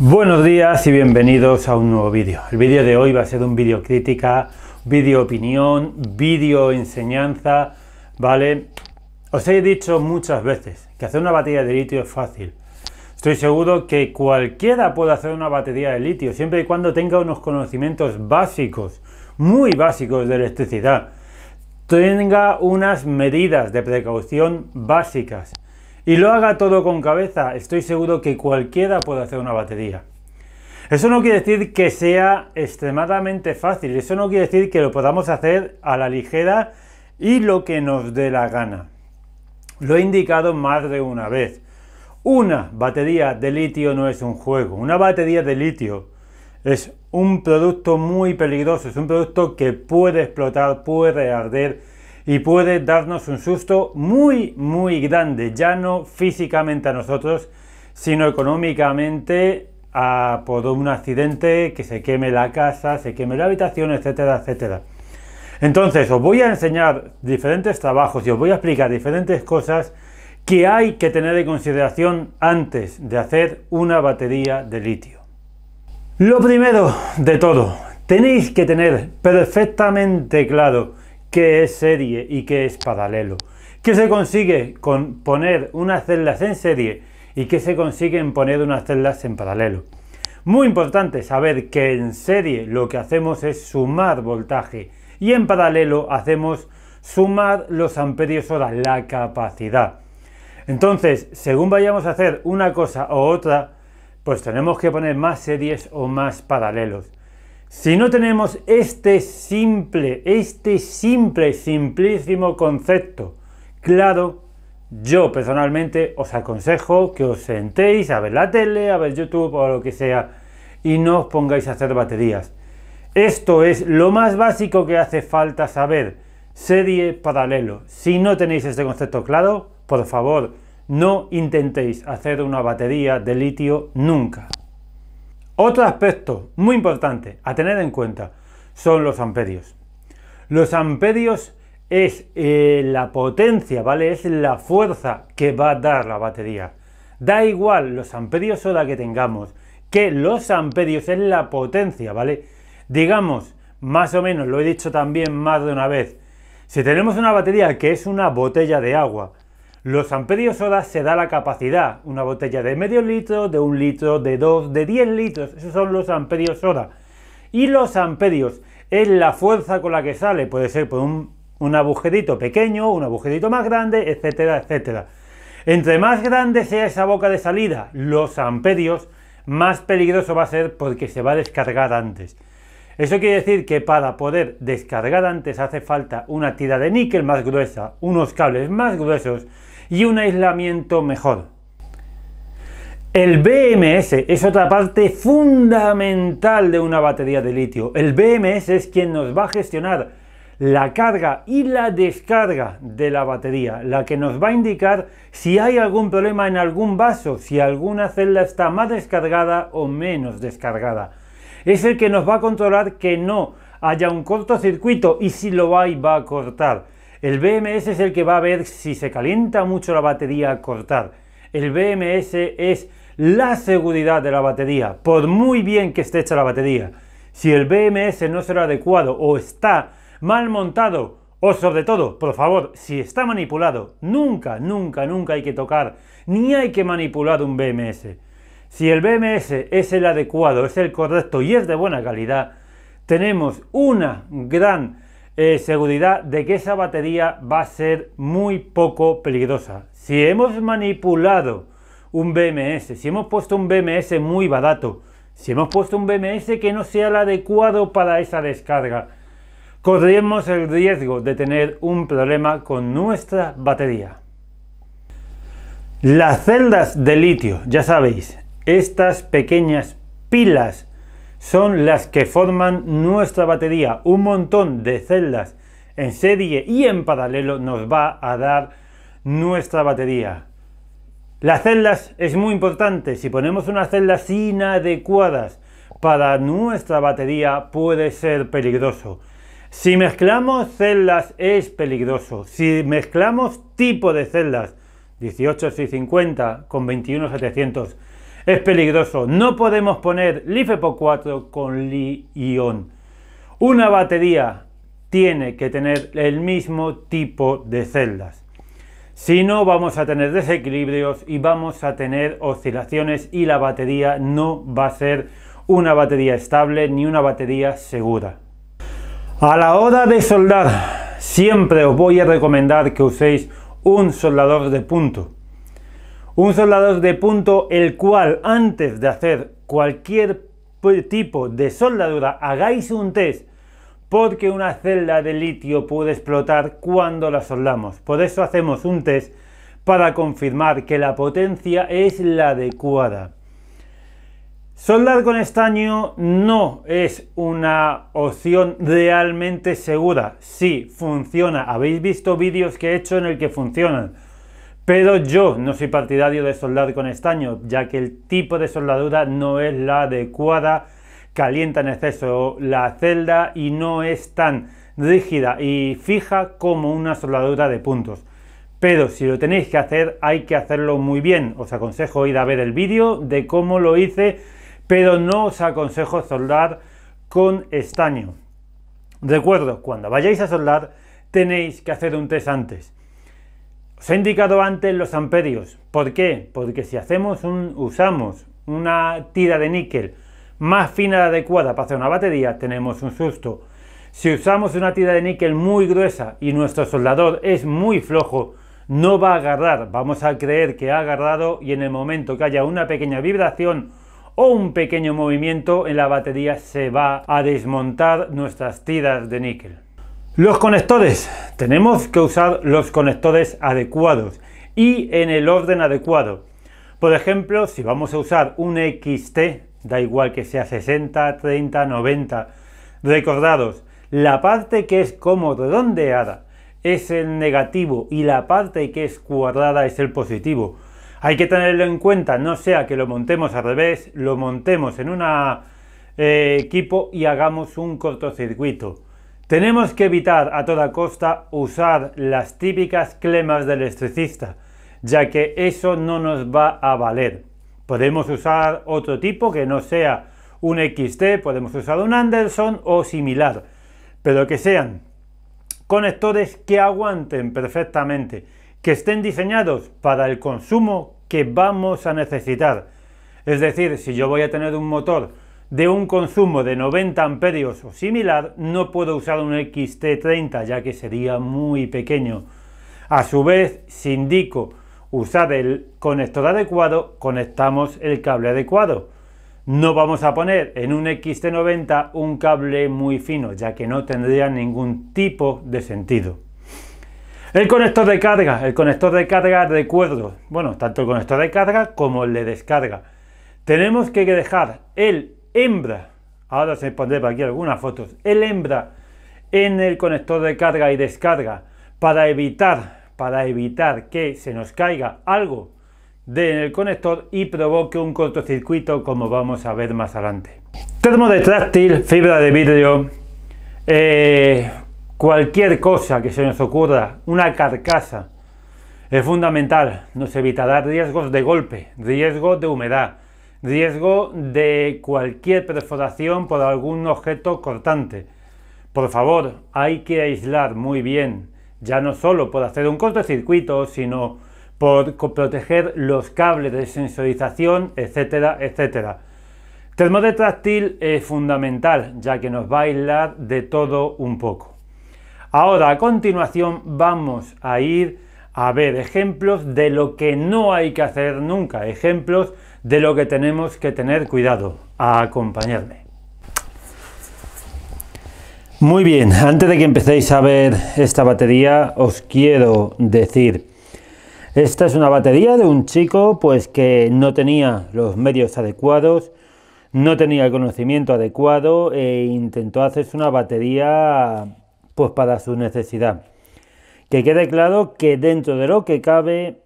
Buenos días y bienvenidos a un nuevo vídeo. El vídeo de hoy va a ser un vídeo crítica, vídeo opinión, vídeo enseñanza, ¿vale? Os he dicho muchas veces que hacer una batería de litio es fácil. Estoy seguro que cualquiera puede hacer una batería de litio, siempre y cuando tenga unos conocimientos básicos, muy básicos de electricidad. Tenga unas medidas de precaución básicas y lo haga todo con cabeza, estoy seguro que cualquiera puede hacer una batería. Eso no quiere decir que sea extremadamente fácil, eso no quiere decir que lo podamos hacer a la ligera y lo que nos dé la gana. Lo he indicado más de una vez. Una batería de litio no es un juego, una batería de litio es un producto muy peligroso, es un producto que puede explotar, puede arder, y puede darnos un susto muy, muy grande, ya no físicamente a nosotros, sino económicamente a, por un accidente, que se queme la casa, se queme la habitación, etcétera, etcétera. Entonces, os voy a enseñar diferentes trabajos y os voy a explicar diferentes cosas que hay que tener en consideración antes de hacer una batería de litio. Lo primero de todo, tenéis que tener perfectamente claro qué es serie y qué es paralelo. ¿Qué se consigue con poner unas celdas en serie y qué se consigue en poner unas celdas en paralelo? Muy importante saber que en serie lo que hacemos es sumar voltaje y en paralelo hacemos sumar los amperios hora, la capacidad. Entonces, según vayamos a hacer una cosa o otra, pues tenemos que poner más series o más paralelos. Si no tenemos este simple, este simple, simplísimo concepto claro, yo personalmente os aconsejo que os sentéis a ver la tele, a ver YouTube o lo que sea y no os pongáis a hacer baterías. Esto es lo más básico que hace falta saber. Serie paralelo. Si no tenéis este concepto claro, por favor, no intentéis hacer una batería de litio nunca. Otro aspecto muy importante a tener en cuenta son los amperios. Los amperios es eh, la potencia, ¿vale? Es la fuerza que va a dar la batería. Da igual los amperios la que tengamos, que los amperios es la potencia, ¿vale? Digamos, más o menos, lo he dicho también más de una vez, si tenemos una batería que es una botella de agua los amperios hora se da la capacidad. Una botella de medio litro, de un litro, de dos, de 10 litros. Esos son los amperios hora. Y los amperios es la fuerza con la que sale. Puede ser por un, un agujerito pequeño, un agujerito más grande, etcétera, etcétera. Entre más grande sea esa boca de salida, los amperios, más peligroso va a ser porque se va a descargar antes. Eso quiere decir que para poder descargar antes hace falta una tira de níquel más gruesa, unos cables más gruesos y un aislamiento mejor. El BMS es otra parte fundamental de una batería de litio. El BMS es quien nos va a gestionar la carga y la descarga de la batería, la que nos va a indicar si hay algún problema en algún vaso, si alguna celda está más descargada o menos descargada. Es el que nos va a controlar que no haya un cortocircuito y si lo hay va a cortar el BMS es el que va a ver si se calienta mucho la batería a cortar. El BMS es la seguridad de la batería, por muy bien que esté hecha la batería. Si el BMS no será adecuado o está mal montado, o sobre todo, por favor, si está manipulado, nunca, nunca, nunca hay que tocar, ni hay que manipular un BMS. Si el BMS es el adecuado, es el correcto y es de buena calidad, tenemos una gran eh, seguridad de que esa batería va a ser muy poco peligrosa. Si hemos manipulado un BMS, si hemos puesto un BMS muy barato, si hemos puesto un BMS que no sea el adecuado para esa descarga, corremos el riesgo de tener un problema con nuestra batería. Las celdas de litio, ya sabéis, estas pequeñas pilas son las que forman nuestra batería. Un montón de celdas en serie y en paralelo nos va a dar nuestra batería. Las celdas es muy importante. Si ponemos unas celdas inadecuadas para nuestra batería puede ser peligroso. Si mezclamos celdas es peligroso. Si mezclamos tipo de celdas 18650 con 21700 es peligroso. No podemos poner LiFePO 4 con Li-ion. Una batería tiene que tener el mismo tipo de celdas. Si no, vamos a tener desequilibrios y vamos a tener oscilaciones y la batería no va a ser una batería estable ni una batería segura. A la hora de soldar, siempre os voy a recomendar que uséis un soldador de punto. Un soldador de punto el cual antes de hacer cualquier tipo de soldadura hagáis un test porque una celda de litio puede explotar cuando la soldamos. Por eso hacemos un test para confirmar que la potencia es la adecuada. Soldar con estaño no es una opción realmente segura. Sí, funciona. Habéis visto vídeos que he hecho en el que funcionan. Pero yo no soy partidario de soldar con estaño, ya que el tipo de soldadura no es la adecuada, calienta en exceso la celda y no es tan rígida y fija como una soldadura de puntos. Pero si lo tenéis que hacer, hay que hacerlo muy bien. Os aconsejo ir a ver el vídeo de cómo lo hice, pero no os aconsejo soldar con estaño. Recuerdo, cuando vayáis a soldar, tenéis que hacer un test antes. Se ha indicado antes los amperios. ¿Por qué? Porque si hacemos un, usamos una tira de níquel más fina de adecuada para hacer una batería, tenemos un susto. Si usamos una tira de níquel muy gruesa y nuestro soldador es muy flojo, no va a agarrar. Vamos a creer que ha agarrado y en el momento que haya una pequeña vibración o un pequeño movimiento en la batería se va a desmontar nuestras tiras de níquel. Los conectores. Tenemos que usar los conectores adecuados y en el orden adecuado. Por ejemplo, si vamos a usar un XT, da igual que sea 60, 30, 90, recordados, la parte que es como redondeada es el negativo y la parte que es cuadrada es el positivo. Hay que tenerlo en cuenta, no sea que lo montemos al revés, lo montemos en un eh, equipo y hagamos un cortocircuito. Tenemos que evitar a toda costa usar las típicas clemas del electricista, ya que eso no nos va a valer. Podemos usar otro tipo que no sea un XT, podemos usar un Anderson o similar, pero que sean conectores que aguanten perfectamente, que estén diseñados para el consumo que vamos a necesitar. Es decir, si yo voy a tener un motor de un consumo de 90 amperios o similar, no puedo usar un XT30 ya que sería muy pequeño. A su vez, si indico usar el conector adecuado, conectamos el cable adecuado. No vamos a poner en un XT90 un cable muy fino, ya que no tendría ningún tipo de sentido. El conector de carga, el conector de carga recuerdo, bueno, tanto el conector de carga como el de descarga. Tenemos que dejar el hembra, ahora se pondré aquí algunas fotos, el hembra en el conector de carga y descarga para evitar, para evitar que se nos caiga algo del conector y provoque un cortocircuito como vamos a ver más adelante. Termo de fibra de vidrio, eh, cualquier cosa que se nos ocurra, una carcasa, es fundamental, nos evitará riesgos de golpe, riesgo de humedad, riesgo de cualquier perforación por algún objeto cortante. Por favor, hay que aislar muy bien, ya no solo por hacer un cortocircuito, sino por proteger los cables de sensorización, etcétera, etcétera. Termodetráctil es fundamental, ya que nos va a aislar de todo un poco. Ahora, a continuación, vamos a ir a ver ejemplos de lo que no hay que hacer nunca, ejemplos de lo que tenemos que tener cuidado. A acompañarme. Muy bien, antes de que empecéis a ver esta batería, os quiero decir, esta es una batería de un chico pues que no tenía los medios adecuados, no tenía el conocimiento adecuado e intentó hacerse una batería pues para su necesidad. Que quede claro que dentro de lo que cabe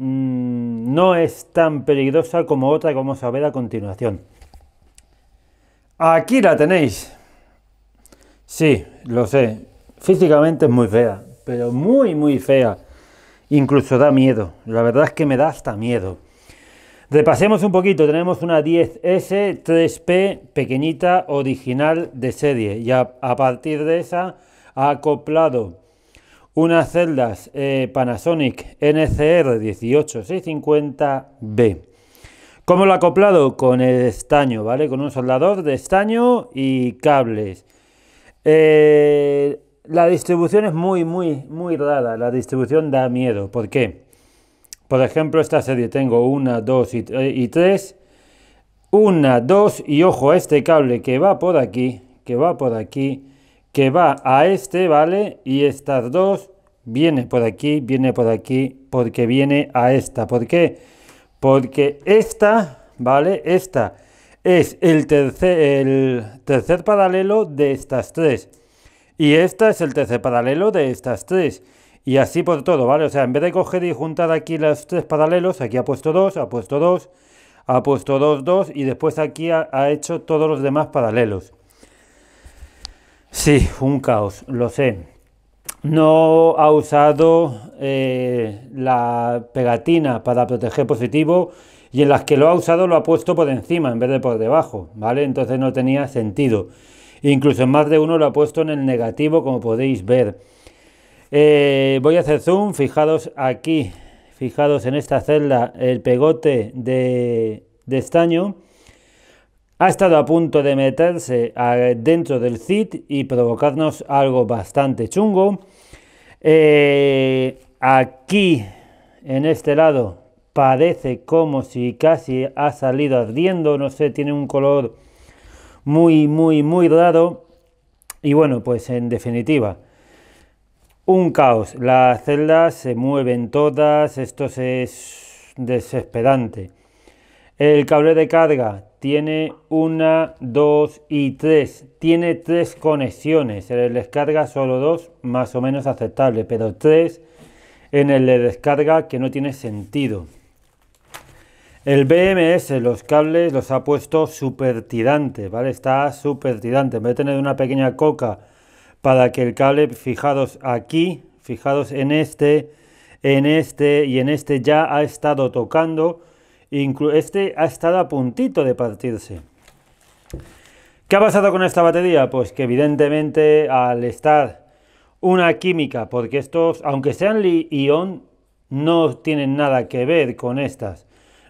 Mm, no es tan peligrosa como otra que vamos a ver a continuación. Aquí la tenéis. Sí, lo sé. Físicamente es muy fea, pero muy, muy fea. Incluso da miedo. La verdad es que me da hasta miedo. Repasemos un poquito. Tenemos una 10S 3P pequeñita original de serie. Y a, a partir de esa ha acoplado unas celdas eh, Panasonic NCR 18650B. ¿Cómo lo acoplado? Con el estaño, ¿vale? Con un soldador de estaño y cables. Eh, la distribución es muy, muy, muy rara. La distribución da miedo. ¿Por qué? Por ejemplo, esta serie tengo una, dos y, eh, tres. Una, dos y ojo este cable que va por aquí, que va por aquí que va a este, ¿vale? Y estas dos viene por aquí, viene por aquí, porque viene a esta. ¿Por qué? Porque esta, ¿vale? Esta es el tercer, el tercer paralelo de estas tres. Y esta es el tercer paralelo de estas tres. Y así por todo, ¿vale? O sea, en vez de coger y juntar aquí los tres paralelos, aquí ha puesto dos, ha puesto dos, ha puesto dos, dos, y después aquí ha hecho todos los demás paralelos. Sí, un caos, lo sé. No ha usado eh, la pegatina para proteger positivo y en las que lo ha usado lo ha puesto por encima en vez de por debajo, ¿vale? Entonces no tenía sentido. Incluso en más de uno lo ha puesto en el negativo, como podéis ver. Eh, voy a hacer zoom, fijados aquí, fijados en esta celda, el pegote de estaño ha estado a punto de meterse dentro del CIT y provocarnos algo bastante chungo. Eh, aquí, en este lado, parece como si casi ha salido ardiendo, no sé, tiene un color muy, muy, muy raro. Y bueno, pues en definitiva, un caos. Las celdas se mueven todas, esto es desesperante. El cable de carga tiene una, dos y tres. Tiene tres conexiones. En el descarga solo dos, más o menos aceptable, pero tres en el de descarga que no tiene sentido. El BMS, los cables los ha puesto súper tirante ¿vale? Está súper tirante. En vez de tener una pequeña coca para que el cable, fijados aquí, fijados en este, en este y en este ya ha estado tocando este ha estado a puntito de partirse. ¿Qué ha pasado con esta batería? Pues que evidentemente al estar una química, porque estos, aunque sean li-ion, no tienen nada que ver con estas.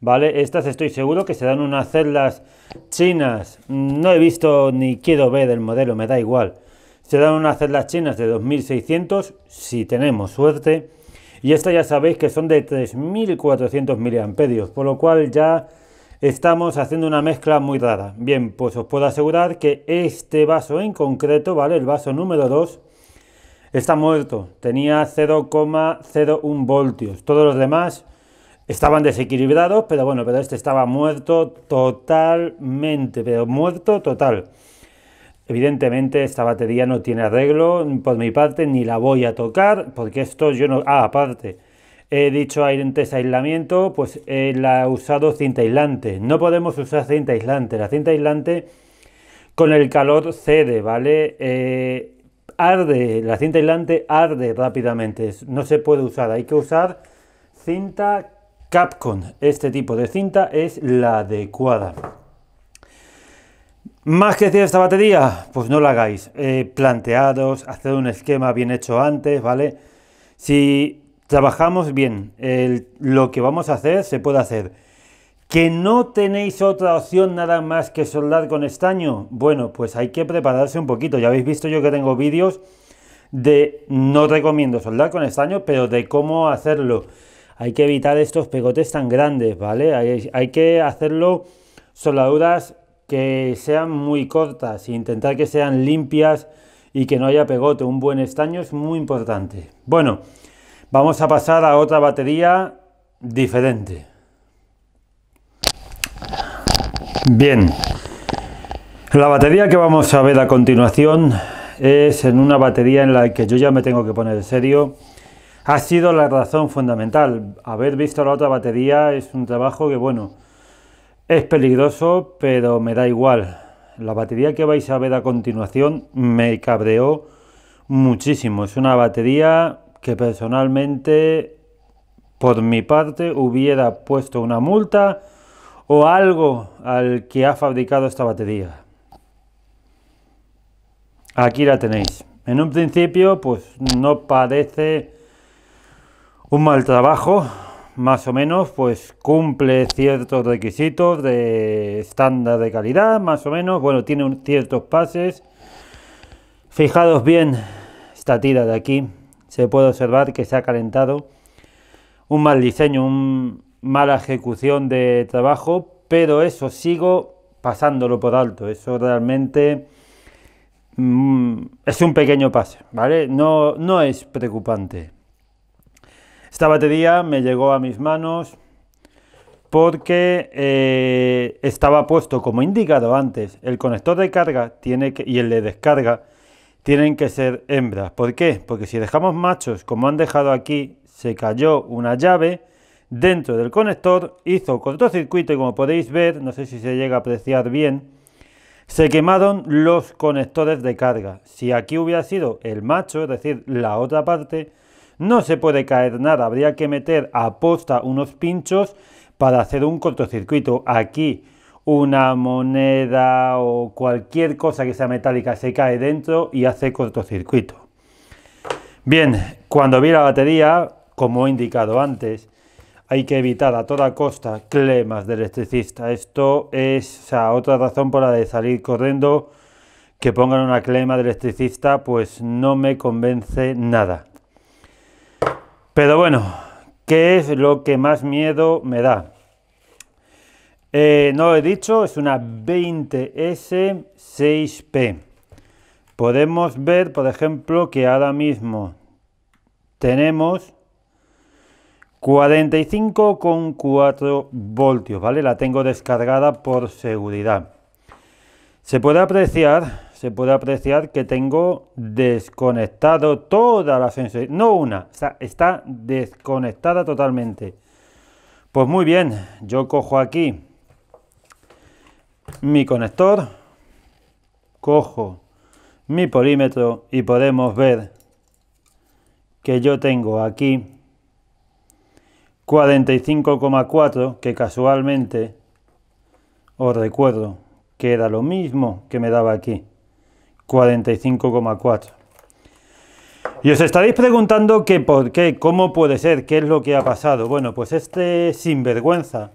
¿Vale? Estas estoy seguro que se dan unas celdas chinas. No he visto ni quiero ver el modelo, me da igual. Se dan unas celdas chinas de 2600, si tenemos suerte y esta ya sabéis que son de 3.400 miliamperios, por lo cual ya estamos haciendo una mezcla muy rara. Bien, pues os puedo asegurar que este vaso en concreto, ¿vale? El vaso número 2 está muerto, tenía 0,01 voltios. Todos los demás estaban desequilibrados, pero bueno, pero este estaba muerto totalmente, pero muerto total. Evidentemente esta batería no tiene arreglo por mi parte, ni la voy a tocar, porque esto yo no... Ah, aparte, he dicho antes aislamiento, pues eh, la he usado cinta aislante. No podemos usar cinta aislante, la cinta aislante con el calor cede, ¿vale? Eh, arde, la cinta aislante arde rápidamente, no se puede usar, hay que usar cinta Capcom. Este tipo de cinta es la adecuada. Más que decir esta batería, pues no la hagáis. Eh, planteados, hacer un esquema bien hecho antes, ¿vale? Si trabajamos bien lo que vamos a hacer, se puede hacer. ¿Que no tenéis otra opción nada más que soldar con estaño? Bueno, pues hay que prepararse un poquito. Ya habéis visto yo que tengo vídeos de, no recomiendo soldar con estaño, pero de cómo hacerlo. Hay que evitar estos pegotes tan grandes, ¿vale? Hay, hay que hacerlo soldaduras que sean muy cortas, intentar que sean limpias y que no haya pegote. Un buen estaño es muy importante. Bueno, vamos a pasar a otra batería diferente. Bien, la batería que vamos a ver a continuación es en una batería en la que yo ya me tengo que poner en serio. Ha sido la razón fundamental. Haber visto la otra batería es un trabajo que, bueno, es peligroso, pero me da igual. La batería que vais a ver a continuación me cabreó muchísimo. Es una batería que personalmente, por mi parte, hubiera puesto una multa o algo al que ha fabricado esta batería. Aquí la tenéis. En un principio, pues no parece un mal trabajo, más o menos, pues cumple ciertos requisitos de estándar de calidad, más o menos. Bueno, tiene ciertos pases. Fijados bien esta tira de aquí. Se puede observar que se ha calentado. Un mal diseño, una mala ejecución de trabajo, pero eso sigo pasándolo por alto. Eso realmente mm, es un pequeño pase, ¿vale? No, no es preocupante. Esta batería me llegó a mis manos porque eh, estaba puesto, como indicado antes, el conector de carga tiene y el de descarga tienen que ser hembras. ¿Por qué? Porque si dejamos machos, como han dejado aquí, se cayó una llave dentro del conector, hizo cortocircuito y como podéis ver, no sé si se llega a apreciar bien, se quemaron los conectores de carga. Si aquí hubiera sido el macho, es decir, la otra parte, no se puede caer nada, habría que meter a posta unos pinchos para hacer un cortocircuito. Aquí una moneda o cualquier cosa que sea metálica se cae dentro y hace cortocircuito. Bien, cuando vi la batería, como he indicado antes, hay que evitar a toda costa clemas de electricista. Esto es otra razón por la de salir corriendo. Que pongan una clema de electricista, pues no me convence nada. Pero bueno, ¿qué es lo que más miedo me da? Eh, no lo he dicho, es una 20S 6P. Podemos ver, por ejemplo, que ahora mismo tenemos 45,4 voltios, ¿vale? La tengo descargada por seguridad. Se puede apreciar se puede apreciar que tengo desconectado toda la sensación, no una, está desconectada totalmente. Pues muy bien, yo cojo aquí mi conector, cojo mi polímetro y podemos ver que yo tengo aquí 45,4 que casualmente os recuerdo que era lo mismo que me daba aquí. 45,4. Y os estaréis preguntando qué por qué, cómo puede ser, qué es lo que ha pasado. Bueno, pues este sinvergüenza,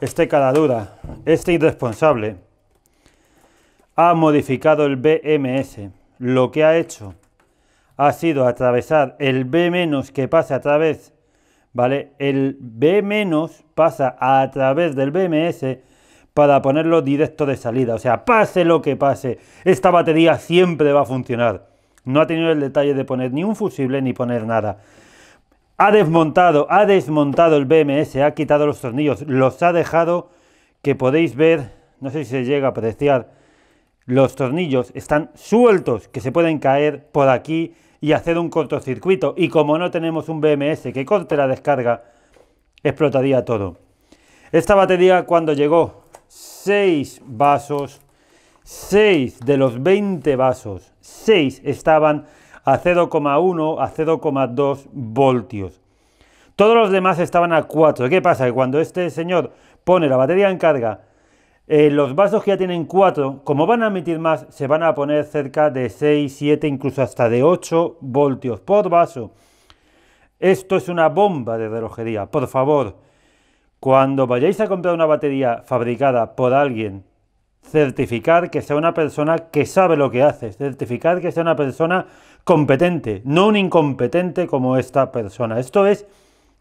este caladura, este irresponsable, ha modificado el BMS. Lo que ha hecho ha sido atravesar el B- que pasa a través, ¿vale? El B- pasa a través del BMS para ponerlo directo de salida. O sea, pase lo que pase, esta batería siempre va a funcionar. No ha tenido el detalle de poner ni un fusible ni poner nada. Ha desmontado, ha desmontado el BMS, ha quitado los tornillos, los ha dejado que podéis ver, no sé si se llega a apreciar, los tornillos están sueltos, que se pueden caer por aquí y hacer un cortocircuito. Y como no tenemos un BMS que corte la descarga, explotaría todo. Esta batería cuando llegó 6 vasos, 6 de los 20 vasos, 6 estaban a 0,1 a 0,2 voltios. Todos los demás estaban a 4. ¿Qué pasa? Que cuando este señor pone la batería en carga, eh, los vasos que ya tienen 4, como van a emitir más, se van a poner cerca de 6, 7, incluso hasta de 8 voltios por vaso. Esto es una bomba de relojería, por favor. Cuando vayáis a comprar una batería fabricada por alguien, certificar que sea una persona que sabe lo que hace, certificar que sea una persona competente, no un incompetente como esta persona. Esto es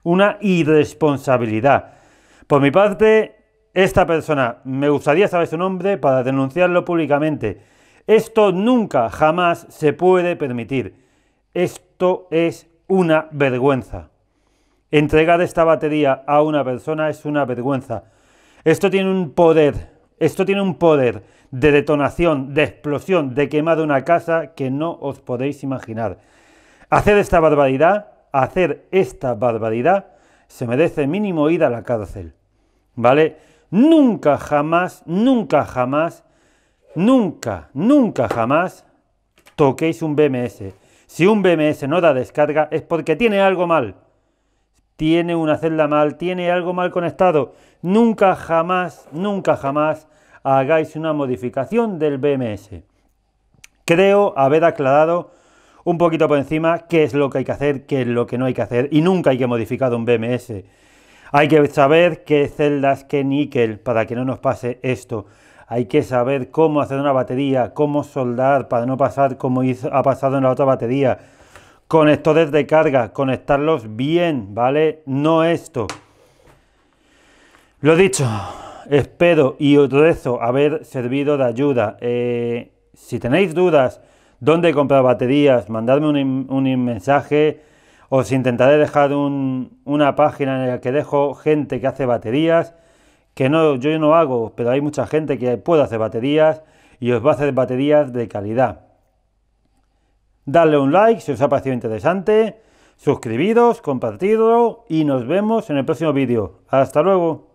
una irresponsabilidad. Por mi parte, esta persona, me gustaría saber su nombre para denunciarlo públicamente. Esto nunca, jamás se puede permitir. Esto es una vergüenza. Entregar esta batería a una persona es una vergüenza. Esto tiene un poder, esto tiene un poder de detonación, de explosión, de quemar una casa que no os podéis imaginar. Hacer esta barbaridad, hacer esta barbaridad, se merece mínimo ir a la cárcel. ¿Vale? Nunca jamás, nunca jamás, nunca, nunca jamás toquéis un BMS. Si un BMS no da descarga es porque tiene algo mal tiene una celda mal, tiene algo mal conectado. Nunca jamás, nunca jamás hagáis una modificación del BMS. Creo haber aclarado un poquito por encima qué es lo que hay que hacer, qué es lo que no hay que hacer y nunca hay que modificar un BMS. Hay que saber qué celdas, qué níquel para que no nos pase esto. Hay que saber cómo hacer una batería, cómo soldar para no pasar como ha pasado en la otra batería Conectores de carga, conectarlos bien, ¿vale? No esto. Lo dicho, espero y os rezo haber servido de ayuda. Eh, si tenéis dudas, dónde comprar baterías, mandadme un, mensaje. Os intentaré dejar una página en la que dejo gente que hace baterías, que no, yo no hago, pero hay mucha gente que puede hacer baterías y os va a hacer baterías de calidad. Dale un like si os ha parecido interesante, suscribidos, compartidlo y nos vemos en el próximo vídeo. ¡Hasta luego!